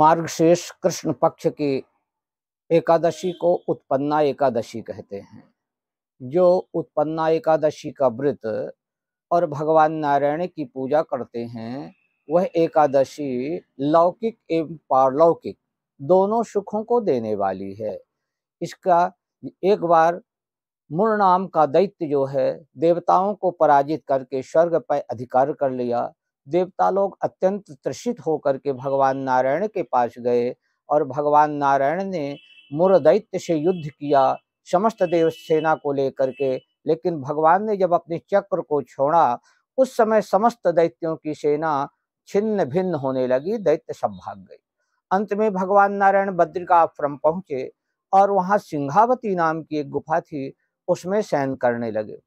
मार्गशेष कृष्ण पक्ष की एकादशी को उत्पन्ना एकादशी कहते हैं जो उत्पन्ना एकादशी का व्रत और भगवान नारायण की पूजा करते हैं वह एकादशी लौकिक एवं पारलौकिक दोनों सुखों को देने वाली है इसका एक बार मूर्णाम नाम का दैत्य जो है देवताओं को पराजित करके स्वर्ग पर अधिकार कर लिया देवता लोग अत्यंत त्रषित होकर के भगवान नारायण के पास गए और भगवान नारायण ने मुर दैत्य से युद्ध किया समस्त देव सेना को लेकर के लेकिन भगवान ने जब अपने चक्र को छोड़ा उस समय समस्त दैत्यों की सेना छिन्न भिन्न होने लगी दैत्य सब भाग गई अंत में भगवान नारायण बद्रिका आश्रम पहुंचे और वहां सिंघावती नाम की एक गुफा थी उसमें शयन करने लगे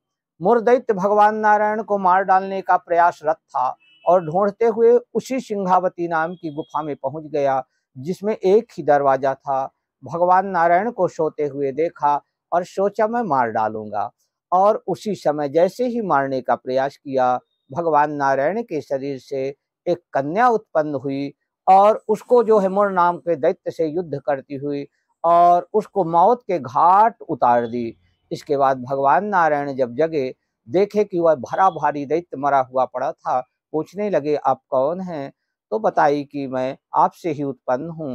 मुर दैत्य भगवान नारायण को मार डालने का प्रयासरत था और ढूंढते हुए उसी सिंघावती नाम की गुफा में पहुंच गया जिसमें एक ही दरवाजा था भगवान नारायण को सोते हुए देखा और सोचा मैं मार डालूंगा और उसी समय जैसे ही मारने का प्रयास किया भगवान नारायण के शरीर से एक कन्या उत्पन्न हुई और उसको जो है हेमोर नाम के दैत्य से युद्ध करती हुई और उसको मौत के घाट उतार दी इसके बाद भगवान नारायण जब जगे देखे कि वह भरा भारी दैत्य मरा हुआ पड़ा था पूछने लगे आप कौन हैं तो बताई कि मैं आपसे ही उत्पन्न हूँ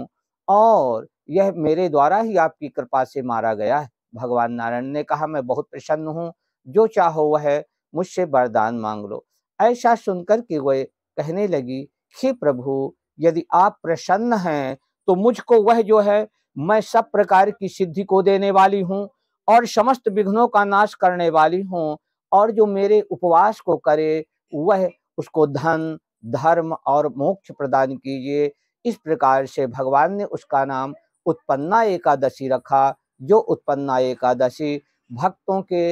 और यह मेरे द्वारा ही आपकी कृपा से मारा गया है भगवान नारायण ने कहा मैं बहुत प्रसन्न हूँ जो चाहो वह मुझसे वरदान मांग लो ऐसा सुनकर के वह कहने लगी हे प्रभु यदि आप प्रसन्न हैं तो मुझको वह जो है मैं सब प्रकार की सिद्धि को देने वाली हूँ और समस्त विघ्नों का नाश करने वाली हूँ और जो मेरे उपवास को करे वह उसको धन धर्म और मोक्ष प्रदान कीजिए इस प्रकार से भगवान ने उसका नाम उत्पन्ना एकादशी रखा जो उत्पन्ना एकादशी भक्तों के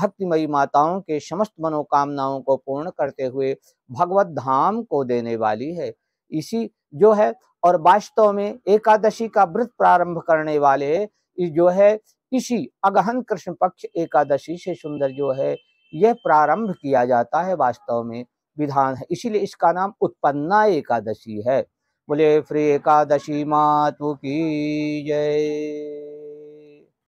भक्तिमयी माताओं के समस्त मनोकामनाओं को पूर्ण करते हुए भगवत धाम को देने वाली है इसी जो है और वास्तव में एकादशी का व्रत प्रारंभ करने वाले जो है किसी अगहन कृष्ण पक्ष एकादशी से सुंदर जो है यह प्रारंभ किया जाता है वास्तव में विधान है इसीलिए इसका नाम उत्पन्ना एकादशी है बोले फ्री एकादशी मातु की जय